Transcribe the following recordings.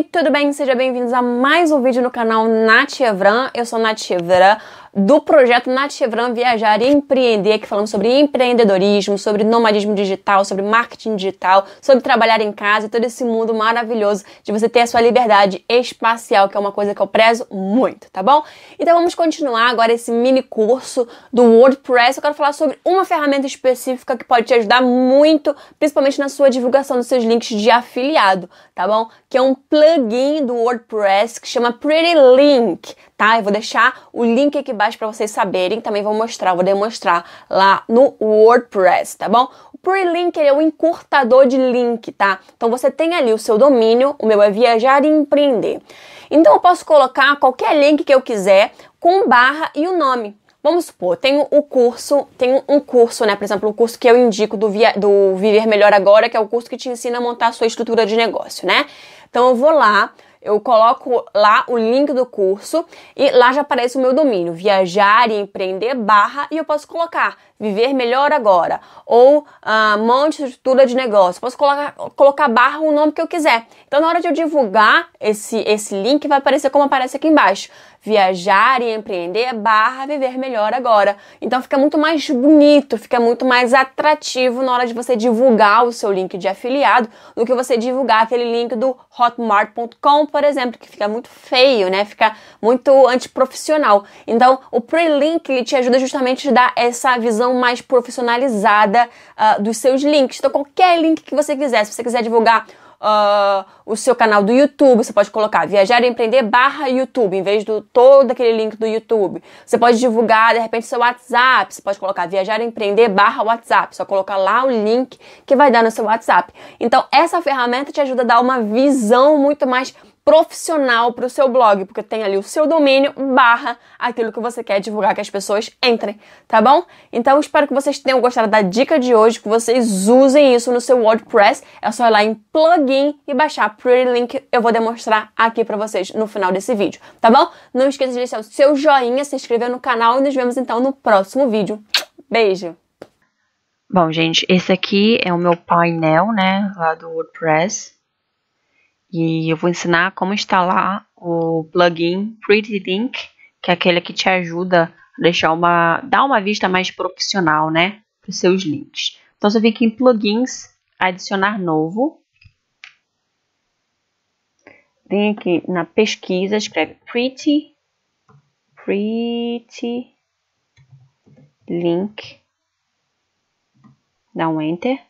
Oi, tudo bem? Sejam bem-vindos a mais um vídeo no canal Nativran. Eu sou Nativran do projeto Nath Chevron Viajar e Empreender, que falamos sobre empreendedorismo, sobre nomadismo digital, sobre marketing digital, sobre trabalhar em casa e todo esse mundo maravilhoso de você ter a sua liberdade espacial, que é uma coisa que eu prezo muito, tá bom? Então vamos continuar agora esse mini curso do WordPress. Eu quero falar sobre uma ferramenta específica que pode te ajudar muito, principalmente na sua divulgação dos seus links de afiliado, tá bom? Que é um plugin do WordPress que chama Pretty Link, tá? Eu vou deixar o link aqui embaixo para vocês saberem. Também vou mostrar, vou demonstrar lá no WordPress, tá bom? O Prelinker é o encurtador de link, tá? Então você tem ali o seu domínio, o meu é viajar e empreender. Então eu posso colocar qualquer link que eu quiser com barra e o nome. Vamos supor, tenho o curso, tenho um curso, né? Por exemplo, o curso que eu indico do, via, do Viver Melhor Agora, que é o curso que te ensina a montar a sua estrutura de negócio, né? Então eu vou lá, eu coloco lá o link do curso e lá já aparece o meu domínio, viajar e empreender barra, e eu posso colocar viver melhor agora, ou ah, monte de estrutura de negócio, posso colocar, colocar barra o nome que eu quiser. Então na hora de eu divulgar esse, esse link vai aparecer como aparece aqui embaixo, viajar e empreender barra viver melhor agora. Então fica muito mais bonito, fica muito mais atrativo na hora de você divulgar o seu link de afiliado do que você divulgar aquele link do hotmart.com por exemplo, que fica muito feio, né? Fica muito antiprofissional. Então, o pre-link ele te ajuda justamente a dar essa visão mais profissionalizada uh, dos seus links. Então, qualquer link que você quiser, se você quiser divulgar Uh, o seu canal do YouTube. Você pode colocar viajar e empreender barra YouTube, em vez do todo aquele link do YouTube. Você pode divulgar, de repente, seu WhatsApp. Você pode colocar viajar e empreender barra WhatsApp. Só colocar lá o link que vai dar no seu WhatsApp. Então, essa ferramenta te ajuda a dar uma visão muito mais profissional para o seu blog, porque tem ali o seu domínio barra aquilo que você quer divulgar que as pessoas entrem, tá bom? Então espero que vocês tenham gostado da dica de hoje, que vocês usem isso no seu WordPress. É só ir lá em plugin e baixar Pretty Link. Eu vou demonstrar aqui para vocês no final desse vídeo, tá bom? Não esqueça de deixar o seu joinha, se inscrever no canal e nos vemos então no próximo vídeo. Beijo! Bom, gente, esse aqui é o meu painel, né, lá do WordPress. E eu vou ensinar como instalar o plugin Pretty Link, que é aquele que te ajuda a deixar uma, dar uma vista mais profissional, né, para os seus links. Então você vem aqui em plugins, adicionar novo. Vem aqui na pesquisa, escreve Pretty, Pretty Link, dá um enter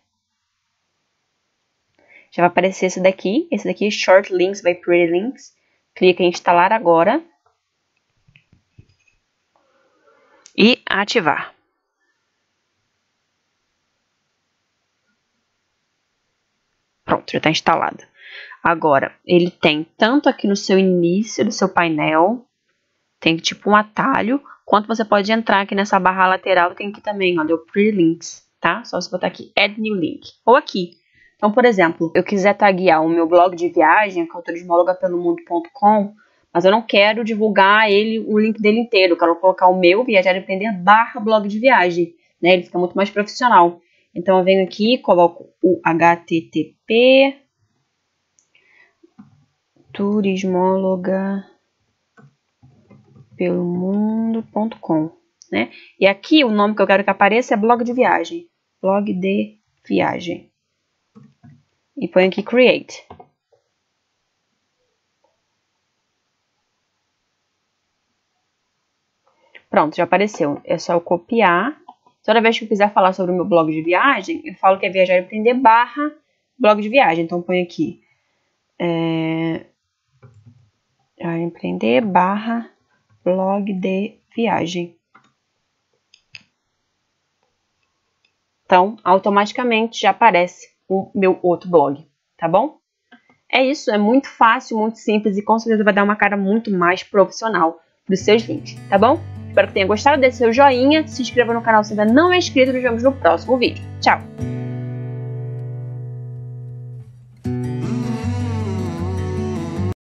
já vai aparecer esse daqui, esse daqui Short Links by Pretty Links. Clica em instalar agora e ativar. Pronto, já está instalado. Agora, ele tem tanto aqui no seu início do seu painel, tem tipo um atalho, quanto você pode entrar aqui nessa barra lateral, tem aqui também, olha, o Pre-Links, tá? Só você botar aqui Add New Link. Ou aqui, então, por exemplo, eu quiser taguear o meu blog de viagem, cantorismólogapelomundo.com, é mas eu não quero divulgar ele, o link dele inteiro, eu quero colocar o meu viajar e barra blog de viagem, né? Ele fica muito mais profissional. Então eu venho aqui, coloco o http turismóloga pelo mundo.com, né? E aqui o nome que eu quero que apareça é blog de viagem, blog de viagem e ponho aqui create. Pronto, já apareceu. É só eu copiar. Toda vez que eu quiser falar sobre o meu blog de viagem, eu falo que é viajar e aprender barra blog de viagem. Então, ponho aqui é, empreender barra blog de viagem. Então, automaticamente já aparece o meu outro blog, tá bom? É isso, é muito fácil, muito simples e com certeza vai dar uma cara muito mais profissional dos seus links, tá bom? Espero que tenha gostado, desse seu joinha, se inscreva no canal se ainda não é inscrito e nos vemos no próximo vídeo. Tchau!